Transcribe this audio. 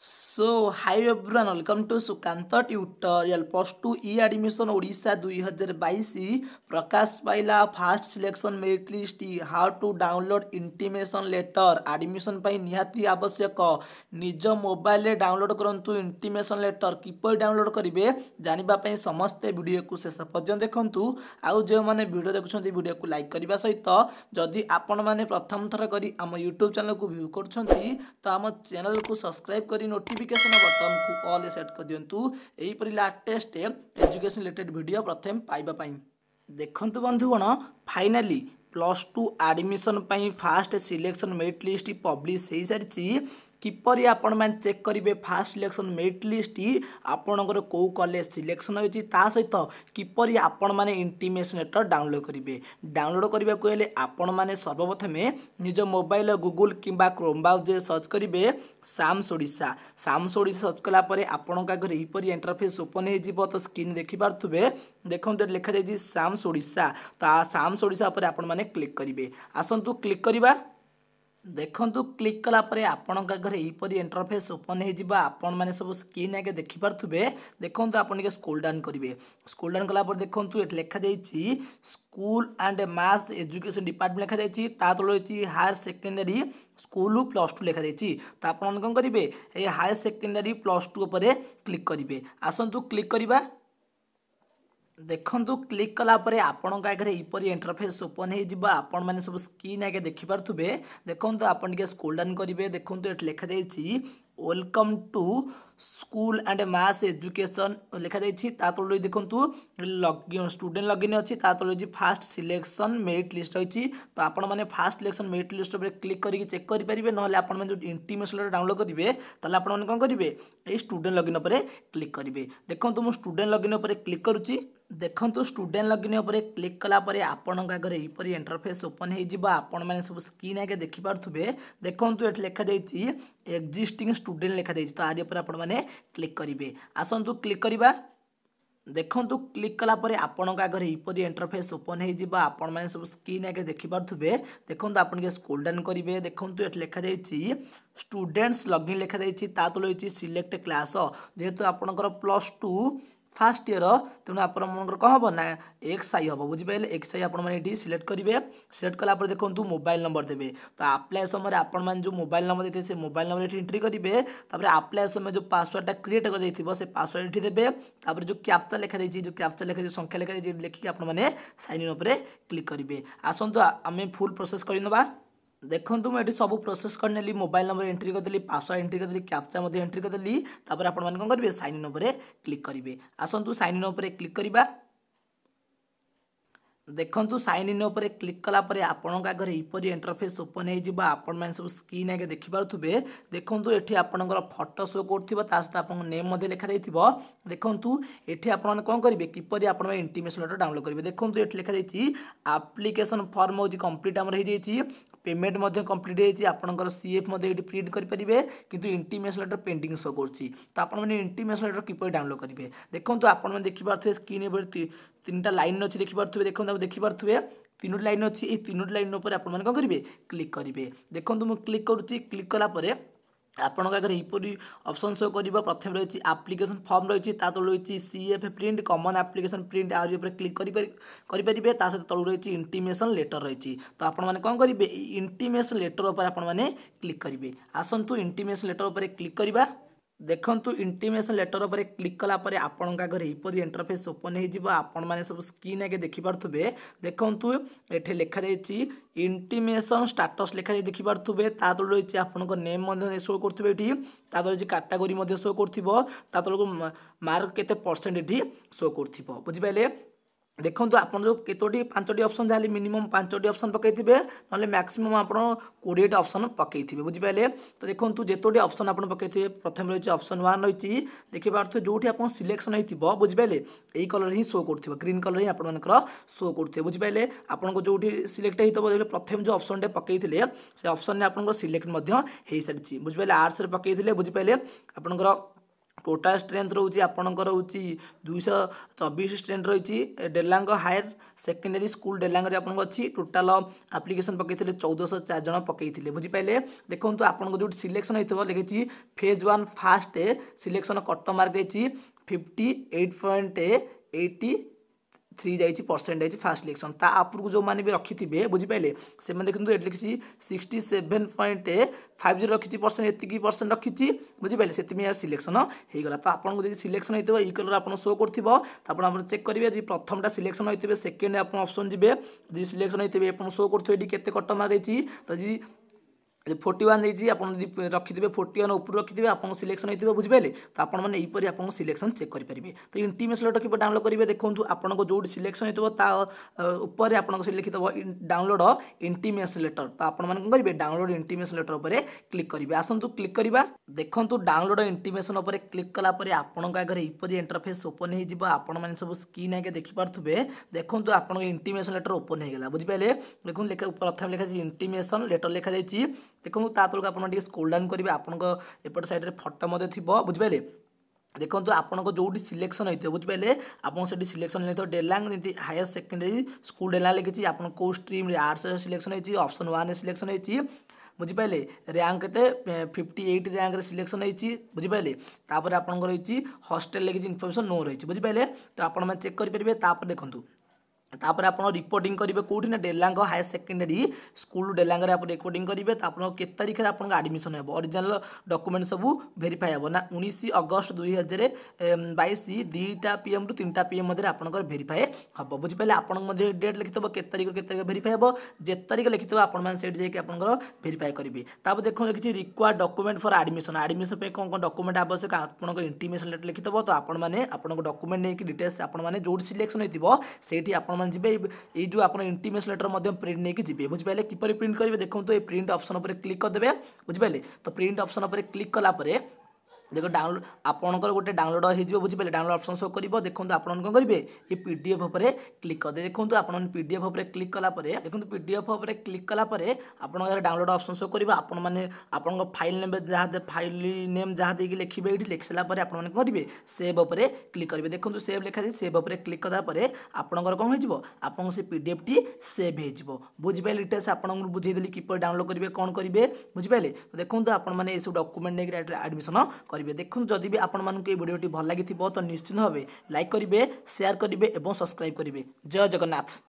So, hi everyone, welcome to Sukanta Tutorial Plus 2 E Admission Odisha 2022 Prakash Paila First Selection Merit List How to Download Intimation Letter Admission ପାଇଁ ନିହାତି ଆବଶ୍ୟକ ନିଜ ମୋବାଇଲରେ download କରନ୍ତୁ intimation letter କିପରି download କରିବେ ଜାଣିବା ପାଇଁ ସମସ୍ତେ ଭିଡ଼ିଓକୁ ଶେଷ ପର୍ଯ୍ୟନ୍ତ ଦେଖନ୍ତୁ ଆଉ ଯେଉଁମାନେ ଭିଡ଼ିଓ ଦେଖୁଛନ୍ତି ଭିଡ଼ିଓକୁ ଲାଇକ୍ କରିବା ସହିତ ଯଦି ଆପଣମାନେ ପ୍ରଥମ ଥର କରି ଆମ ୟୁଟ୍ୟୁବ୍ ଚ୍ୟାନେଲକୁ ଭ୍ୟୁ କରୁଛନ୍ତି ତ ଆମ ଚ୍ୟାନେଲକୁ ସବସ୍କ୍ରାଇବ୍ କରି ନୋଟିଫିକେସନ୍ ବଟନ୍କୁ ଅଲ୍ ସେଟ୍ କରିଦିଅନ୍ତୁ ଏହିପରି ଲାଟେଷ୍ଟ ଏଜୁକେସନ୍ ରିଲେଟେଡ଼୍ ଭିଡ଼ିଓ ପ୍ରଥମେ ପାଇବା ପାଇଁ ଦେଖନ୍ତୁ ବନ୍ଧୁଗଣ ଫାଇନାଲି ପ୍ଲସ୍ ଟୁ ଆଡ଼ମିସନ୍ ପାଇଁ first selection merit list publish ହୋଇସାରିଛି କିପରି ଆପଣମାନେ ଚେକ୍ କରିବେ ଫାଷ୍ଟ ସିଲେକ୍ସନ୍ ମେରିଟ୍ ଲିଷ୍ଟ ଆପଣଙ୍କର କେଉଁ କଲେଜ ସିଲେକ୍ସନ୍ ହୋଇଛି ତା ସହିତ କିପରି ଆପଣମାନେ ଇଣ୍ଟିମେସନ୍ ଲେଟର୍ ଡାଉନଲୋଡ଼୍ କରିବେ ଡାଉନଲୋଡ଼୍ କରିବାକୁ ହେଲେ ଆପଣମାନେ ସର୍ବପ୍ରଥମେ ନିଜ ମୋବାଇଲ ଗୁଗୁଲ କିମ୍ବା କ୍ରୋମ୍ ବ୍ରାଉଜରେ ସର୍ଚ୍ଚ କରିବେ SAMS Odisha SAMS Odisha search କଲା ପରେ ଆପଣଙ୍କ ଆଗରେ ଏହିପରି ଇଣ୍ଟରଫେସ୍ ଓପନ୍ ହୋଇଯିବ ତ ସ୍କ୍ରିନ୍ ଦେଖିପାରୁଥିବେ ଦେଖନ୍ତୁ ଲେଖାଯାଇଛି ସାମ୍ସ ଓଡ଼ିଶା ତା ସାମ୍ସ ଓଡ଼ିଶା ଉପରେ ଆପଣମାନେ ଆପଣମାନେ କ୍ଲିକ୍ କରିବେ ଆସନ୍ତୁ କ୍ଲିକ୍ କରିବା ଦେଖନ୍ତୁ କ୍ଲିକ୍ କଲାପରେ ଆପଣଙ୍କ ଆଗରେ ଏହିପରି ଇଣ୍ଟରଫେସ୍ ଓପନ୍ ହୋଇଯିବ ଆପଣମାନେ ସବୁ ସ୍କ୍ରିନ୍ ଆଗେ ଦେଖିପାରୁଥିବେ ଦେଖନ୍ତୁ ଆପଣ ଟିକେ ସ୍କୁଲ୍ ଡାଉନ୍ କରିବେ ସ୍କୁଲ୍ ଡାଉନ୍ କଲାପରେ ଦେଖନ୍ତୁ ଏଠି ଲେଖାଯାଇଛି school and mass education department ଲେଖାଯାଇଛି ତା ତଳେ ରହିଛି higher secondary school plus two ଲେଖାଯାଇଛି ତ ଆପଣମାନେ କ'ଣ କରିବେ ଏ ହାୟର ସେକେଣ୍ଡାରୀ ପ୍ଲସ୍ ଟୁ ଉପରେ କ୍ଲିକ୍ କରିବେ ଆସନ୍ତୁ କ୍ଲିକ୍ କରିବା ଦେଖନ୍ତୁ କ୍ଲିକ୍ କଲା ପରେ ଆପଣଙ୍କ ଆଗରେ ଏହିପରି ଇଣ୍ଟରଫେସ୍ ଓପନ୍ ହୋଇଯିବ ଆପଣମାନେ ସବୁ ସ୍କ୍ରିନ୍ ଆଗେ ଦେଖିପାରୁଥିବେ ଦେଖନ୍ତୁ ଆପଣ ଟିକେ ସ୍କୁଲ୍ ଡାଉନ୍ କରିବେ ଦେଖନ୍ତୁ ଏଠି ଲେଖାଯାଇଛି welcome to school and mass education লেখা যাই তা তলে দেখুন স্টুডেন্ট লগইন অছি তা তলে ফার্স্ট সিলেকশন মেরিট লিস্ট রয়েছে তো আপন মানে ফার্স্ট সিলেকশন মেরিট লিস্ট উপরে ক্লিক করি চেক করে পারে নহলে আপন মানে যে ইন্টিমেশন ডাউনলোড করবে তাহলে আপন মানে কম করবে এই স্টুডেন্ট লগইন উপরে ক্লিক করবে দেখুন মু স্টুডেন্ট লগইন উপরে ক্লিক করুছি ଦେଖନ୍ତୁ ଷ୍ଟୁଡେଣ୍ଟ ଲଗିନ୍ ଉପରେ କ୍ଲିକ୍ କଲାପରେ ଆପଣଙ୍କ ଆଗରେ ଏହିପରି ଇଣ୍ଟରଫେସ୍ ଓପନ୍ ହୋଇଯିବ ଆପଣମାନେ ସବୁ ସ୍କ୍ରିନ୍ ଆଗେ ଦେଖିପାରୁଥିବେ ଦେଖନ୍ତୁ ଏଠି ଲେଖାଯାଇଛି ଏକ୍ଜିଷ୍ଟିଂ स्टूडेंट लिखा दे तारी पर आप क्लिक करेंगे आसतु क्लिक करवा देखु क्लिक कलापर आपण आगे यपरी इंटरफेस ओपन होपण मैंने सब स्क्रीन आगे देखिपे देखते आप स्कूल डाउन करेंगे देखते ये लिखाई स्टूडेंट्स लगइन लिखाई ता तो सिलेक्ट क्लास जेहेतु आपंकर प्लस टू ফার্স্ট ইয়র তেমন আপনার কম হব না এক্স আই হব বুঝিপারে এক্স আই আপনার এটি সিলেক্ট করবে সিলেক্ট কলাপরে দেখুন মোবাইল নম্বর দেবে তো আপ্লাই সময় আপনার যে মোবাইল নম্বর দিয়ে সে মোবাইল নম্বর এটি এন্ট্রি করবে তাপরে আপ্লাই সময় যে পাসওয়ার্ডটা ক্রিয়েট করা যাই সে পাসওয়ার্ড এটি দেবে তাপরে যে ক্যাপচা লেখা যাই যে ক্যাপচা লেখা যাই সংখ্যা লেখা যাই লেখিকি আপনার সাইন ইন উপরে ক্লিক করবে আসন্তু আমি ফুল প্রোসেস করে নেবা ଦେଖନ୍ତୁ ମୁଁ ଏଠି ସବୁ ପ୍ରୋସେସ୍ କରିନେଲି ମୋବାଇଲ୍ ନମ୍ବର ଏଣ୍ଟ୍ରି କରିଦେଲି ପାସୱାର୍ଡ଼ ଏଣ୍ଟ୍ରି କରିଦେଲି କ୍ୟାପ୍ଚା ମଧ୍ୟ ଏଣ୍ଟ୍ରି କରିଦେଲି ତାପରେ ଆପଣମାନେ କ'ଣ କରିବେ ସାଇନ୍ ଇନ୍ ଉପରେ କ୍ଲିକ୍ କରିବେ ଆସନ୍ତୁ ସାଇନ୍ ଇନ୍ ଉପରେ କ୍ଲିକ୍ କରିବା ଦେଖନ୍ତୁ ସାଇନ୍ ଇନ୍ ଉପରେ କ୍ଲିକ୍ କଲା ପରେ ଆପଣଙ୍କ ଆଗରେ ଏପରି ଇଣ୍ଟରଫେସ୍ ଓପନ୍ ହେଇଯିବ ଆପଣମାନେ ସବୁ ସ୍କ୍ରିନ୍ ଆଗେ ଦେଖିପାରୁଥିବେ ଦେଖନ୍ତୁ ଏଠି ଆପଣଙ୍କର ଫଟୋ ସୋ କରୁଥିବ ତା ସହିତ ଆପଣଙ୍କ ନେମ୍ ମଧ୍ୟ ଲେଖାଯାଇଥିବ ଦେଖନ୍ତୁ ଏଠି ଆପଣମାନେ କ'ଣ କରିବେ କିପରି ଆପଣମାନେ ଇଣ୍ଟିମେସନ୍ ଲେଟର୍ ଡାଉନଲୋଡ଼୍ କରିବେ ଦେଖନ୍ତୁ ଏଠି ଲେଖାଯାଇଛି ଆପ୍ଲିକେସନ୍ ଫର୍ମ ହେଉଛି କମ୍ପ୍ଲିଟ୍ ଆମର ହେଇଯାଇଛି ପେମେଣ୍ଟ ମଧ୍ୟ କମ୍ପ୍ଲିଟ୍ ହେଇଛି ଆପଣଙ୍କର ସି ଏଫ୍ ମଧ୍ୟ ଏଠି ପ୍ରିଣ୍ଟ କରିପାରିବେ କିନ୍ତୁ ଇଣ୍ଟିମେସନ୍ ଲେଟର୍ ପେଣ୍ଡିଂ ସୋ କରୁଛି ତ ଆପଣମାନେ ଇଣ୍ଟିମେସନ୍ ଲେଟର୍ କିପରି ଡାଉନଲୋଡ଼୍ କରିବେ ଦେଖନ୍ତୁ ଆପଣମାନେ ଦେଖିପାରୁଥିବେ ସ୍କ୍ରିନ୍ ଉପରେ ତିନିଟା ଲାଇନ୍ ଅଛି ଦେଖିପାରୁଥିବେ ଦେଖନ୍ତୁ ଦେଖିପାରୁଥିବେ ତିନୋଟି ଲାଇନ୍ ଅଛି ଏହି ତିନୋଟି ଲାଇନ୍ ଉପରେ ଆପଣମାନେ କ'ଣ କରିବେ କ୍ଲିକ୍ କରିବେ ଦେଖନ୍ତୁ ମୁଁ କ୍ଲିକ୍ କରୁଛି କ୍ଲିକ୍ କଲା ପରେ ଆପଣଙ୍କ ଆଗରେ ଏହିପରି ଅପସନ୍ ସୋ କରିବ ପ୍ରଥମେ ରହିଛି ଆପ୍ଲିକେସନ୍ ଫର୍ମ ରହିଛି ତା ତଳୁ ରହିଛି C F print common application print ଆହୁରି ଉପରେ କ୍ଲିକ୍ କରିପାରିବେ ତା ସହିତ ତଳୁ ରହିଛି ଇଣ୍ଟିମେସନ୍ ଲେଟର୍ ରହିଛି ତ ଆପଣମାନେ କ'ଣ କରିବେ ଇଣ୍ଟିମେସନ୍ ଲେଟର୍ ଉପରେ ଆପଣମାନେ କ୍ଲିକ୍ କରିବେ ଆସନ୍ତୁ ଇଣ୍ଟିମେସନ୍ ଲେଟର୍ ଉପରେ କ୍ଲିକ୍ କରିବା ଦେଖନ୍ତୁ ଇଣ୍ଟିମେସନ୍ ଲେଟର୍ ଉପରେ କ୍ଲିକ୍ କଲାପରେ ଆପଣଙ୍କ ଆଗରେ ଏହିପରି ଇଣ୍ଟରଫେସ୍ ଓପନ୍ ହୋଇଯିବ ଆପଣମାନେ ସବୁ ସ୍କ୍ରିନ୍ ଆଗେ ଦେଖିପାରୁଥିବେ ଦେଖନ୍ତୁ ଏଠି ଲେଖାଯାଇଛି ଇଣ୍ଟିମେସନ୍ ଷ୍ଟାଟସ୍ ଲେଖାଯାଇ ଦେଖିପାରୁଥିବେ ତା ତଳେ ରହିଛି ଆପଣଙ୍କ ନେମ୍ ମଧ୍ୟ ଶୋ କରୁଥିବେ ଏଠି ତା ତଳେ ରହିଛି କାଟାଗୋରୀ ମଧ୍ୟ ଶୋ କରୁଥିବ ତା ତଳକୁ ମାର୍କ କେତେ ପରସେଣ୍ଟ ଏଠି ଶୋ କରୁଥିବ ବୁଝିପାରିଲେ ଦେଖନ୍ତୁ ଆପଣ ଯେଉଁ କେତୋଟି ପାଞ୍ଚଟି ଅପସନ୍ ଯାହାହେଲେ ମିନିମମ୍ ପାଞ୍ଚଟି ଅପସନ୍ ପକାଇଥିବେ ନହେଲେ ମ୍ୟାକ୍ସିମମ୍ ଆପଣ କୋଡ଼ିଏଟା ଅପସନ୍ ପକାଇଥିବେ ବୁଝିପାରିଲେ ତ ଦେଖନ୍ତୁ ଯେତୋଟି ଅପସନ୍ ଆପଣ ପକାଇଥିବେ ପ୍ରଥମେ ରହିଛି ଅପସନ୍ ୱାନ୍ ରହିଛି ଦେଖିପାରୁଥିବେ ଯେଉଁଠି ଆପଣ ସିଲେକ୍ସନ୍ ହେଇଥିବ ବୁଝିପାରିଲେ ଏଇ କଲର୍ ହିଁ ଶୋ କରୁଥିବ ଗ୍ରୀନ୍ କଲର୍ ହିଁ ଆପଣମାନଙ୍କର ଶୋ କରୁଥିବ ବୁଝିପାରିଲେ ଆପଣଙ୍କ ଯେଉଁଠି ସିଲେକ୍ଟ ହେଇଥିବ ପ୍ରଥମେ ଯେଉଁ ଅପସନ୍ଟେ ପକାଇଥିଲେ ସେ ଅପସନ୍ରେ ଆପଣଙ୍କର ସିଲେକ୍ଟ ମଧ୍ୟ ହେଇସାରିଛି ବୁଝିପାରିଲେ ଆର୍ଟ୍ସରେ ପକାଇଥିଲେ ବୁଝିପାରିଲେ ଆପଣଙ୍କର ପୋଟା ଷ୍ଟ୍ରେନ୍ଥ ରହୁଛି ଆପଣଙ୍କର ହେଉଛି ଦୁଇଶହ ଚବିଶ ଷ୍ଟ୍ରେନ୍ଥ ରହିଛି ଡେଲାଙ୍ଗ ହାୟର ସେକେଣ୍ଡାରୀ ସ୍କୁଲ ଡେଲାଙ୍ଗରେ ଆପଣଙ୍କ ଅଛି ଟୋଟାଲ ଆପ୍ଲିକେସନ୍ ପକେଇଥିଲେ ଚଉଦଶହ ଚାରି ଜଣ ପକାଇଥିଲେ ବୁଝିପାରିଲେ ଦେଖନ୍ତୁ ଆପଣଙ୍କ ଯେଉଁଠି ସିଲେକ୍ସନ୍ ହେଇଥିବ ଲେଖିଛି phase one first selection cut mark ହେଇଛି fifty eight point eighty three যাইছি পরসেন্ট যাইছি ফার্স্ট ইলেকশন তা আপরକୁ ଯେଉଁମାନେ ବି ରଖିଥିବେ ବୁଝିପାରିଲେ ସେମାନେ ଦେଖନ୍ତୁ ଏଠି ଲେଖିଛି sixty seven point five zero ରଖିଛି ପରସେଣ୍ଟ ଏତିକି ପରସେଣ୍ଟ ରଖିଛି ବୁଝିପାରିଲେ ସେଥିପାଇଁ ଏହାର ସିଲେକ୍ସନ୍ ହେଇଗଲା ତ ଆପଣଙ୍କୁ ଯଦି ସିଲେକ୍ସନ୍ ହେଇଥିବ ଇ କଲର୍ ଆପଣ ଶୋ କରୁଥିବ ତ ଆପଣ ଆପଣ ଚେକ୍ କରିବେ ଯଦି ପ୍ରଥମଟା ସିଲେକ୍ସନ୍ ହେଇଥିବେ ସେକେଣ୍ଡ ଆପଣ ଅପସନ୍ ଯିବେ ଯଦି ସିଲେକ୍ସନ୍ ହେଇଥିବେ ଆପଣ ଶୋ କରୁଥିବେ ଏଠି କେତେ କଟ ମାର୍କ ହେଇଛି ତ ଯଦି ফোর্টি ওয়ান দিয়েছি আপনার যদি রক্ষিথে ফোর্টি ওয়ান উপরে রক্ষিথে আপনার সিলেকশন হয়ে বুঝিপারে তো আপনার এইপরি আপনার সিলেকশন চেক করে পেয়ে তো ইন্টিমেস লট কিপর ডাউনলোড করবে দেখুন আপনার যেটি সিলেকশন হয়ে তা উপরে আপনার লিখিত ডাউনলোড ইন্টিমেস লেটর তো আপনার কম করবে ডাউনলোড ইন্টিমেস লেটর উপরে ক্লিক করবে আসন্তু ক্লিক করা দেখুন ডাউনলোড ইন্টিমেসন উপরে ক্লিক কলাপরে আপনার আগে এইপরি ইন্টরফেস ওপন হয়ে যাব আপনার সব স্ক্রিন আগে দেখিপারে দেখুন আপনার ইন্টিমেসন লেটর ওপন হয়ে গেল বুঝিপারে দেখুন লেখা প্রথমে লেখা ইন্টিমেসন লেটর লেখা যাই ଦେଖନ୍ତୁ ତା ତଳକୁ ଆପଣ ଟିକେ ସ୍କୁଲ୍ ଡାଉନ୍ କରିବେ ଆପଣଙ୍କ ଏପଟ ସାଇଡ଼୍ରେ ଫଟୋ ମଧ୍ୟ ଥିବ ବୁଝିପାରିଲେ ଦେଖନ୍ତୁ ଆପଣଙ୍କ ଯେଉଁଠି ସିଲେକ୍ସନ୍ ହୋଇଥିବ ବୁଝିପାରିଲେ ଆପଣ ସେଠି ସିଲେକ୍ସନ୍ ହୋଇଥିବ ଡେଲାଙ୍ଗ ଯେମିତି ହାୟର ସେକେଣ୍ଡାରୀ ସ୍କୁଲ୍ ଡେଲାଙ୍ଗ ଲେଖିଛି ଆପଣ କେଉଁ ଷ୍ଟ୍ରିମ୍ରେ ଆର୍ଟ୍ସରେ ସିଲେକ୍ସନ୍ ହୋଇଛି ଅପସନ୍ ୱାନ୍ରେ ସିଲେକ୍ସନ୍ ହୋଇଛି ବୁଝିପାରିଲେ ର୍ୟାଙ୍କ କେତେ ଫିଫ୍ଟି ଏଇଟ୍ ର୍ୟାଙ୍କରେ ସିଲେକ୍ସନ୍ ହେଇଛି ବୁଝିପାରିଲେ ତାପରେ ଆପଣଙ୍କର ରହିଛି ହଷ୍ଟେଲ୍ ଲେଖିଛି ଇନଫର୍ମେସନ୍ ନୋ ରହିଛି ବୁଝିପାରିଲେ ତ ଆପଣମାନେ ଚେକ୍ କରିପାରିବେ ତାପରେ ଦେଖନ୍ତୁ তাপরে আপনার রিপোর্টিং করবে কোটি না ডেলাঙ্গ হায়ার সেকেন্ডারি স্কুল ডেলাঙ্গরে আপনার রিপোর্টিং করবে তো আপনার কে তারিখে আপনার আডমিশন হব অরিজিনাল ডকুমেন্ট সবু ভেরিফাই হব না উনিশ অগস্ট দুই হাজার বাইশ দুইটা পিএম রু তিনটা পিএম মধ্যে আপনার ভেরিফাই হব বুঝিপারে আপনার মধ্যে ডেট লিখিথব কে তারিখ কে তারিখ ভেরিফাই হব যে তারিখ লিখিথব আপনার সেইটি যাই আপনার ভেরিফাই করবে তাপরে দেখুন লিখিছি require document for admission admission কোণ কোণ ডকুমেন্ট আবশ্যক আপনার ইন্টিমেশন লেটর লিখিথব তো আপনার আপনার ডকুমেন্ট নিয়ে ডিটেলস আপনার যেটি সিলেকশন হয়ে সেইটি আপনার আপনার যাবে এই যে আপনার ইন্টিমেশন লেটর প্রিন্ট নিয়ে যাবে বুঝিপারে কিপর প্রিন্ট করবে দেখুন এই প্রিন্ট অপসন উপরে ক্লিক করদেবে বুঝিপারে তো প্রিন্ট অপসন উপরে ক্লিক কলাপরে দেখ ডাউনলোড আপনার গোটে ডাউনলোড হয়ে বুঝিপারে ডাউনলোড অপসন শো করব দেখুন আপনার কম করবে এই পিডিএফ উপরে ক্লিক করতে দেখুন আপনার পিডিএফ উপরে ক্লিক কলাপরে দেখুন পিডিএফ উপরে ক্লিক কলাপরে আপনার ডাউনলোড অপসন শো করব আপনার মানে আপনার ফাইল নেবে যা ফাইল নেম যা দিয়ে লিখবে এটি লিখি সারা পরে আপনার করবে সেভ উপরে ক্লিক করবে দেখুন সেভ লেখা আছে সেভ উপরে ক্লিক কলা পরে আপনার কম হয়ে যাব আপনার সে পিডিএফটি সেভ হয়ে যাব বুঝিপারে ডিটেলস আপনার বুঝাই দেলি কিপর ডাউনলোড করবে কম করবে বুঝিপারে দেখুন আপনার মানে এইসব ডকুমেন্ট নিয়ে আডমিশন করবে କରିବେ ଦେଖନ୍ତୁ ଯଦି ବି ଆପଣମାନଙ୍କୁ ଏହି ଭିଡ଼ିଓଟି ଭଲ ଲାଗିଥିବ ତ ନିଶ୍ଚିତ ଭାବେ ଲାଇକ୍ କରିବେ ସେୟାର କରିବେ ଏବଂ ସବସ୍କ୍ରାଇବ୍ କରିବେ ଜୟ ଜଗନ୍ନାଥ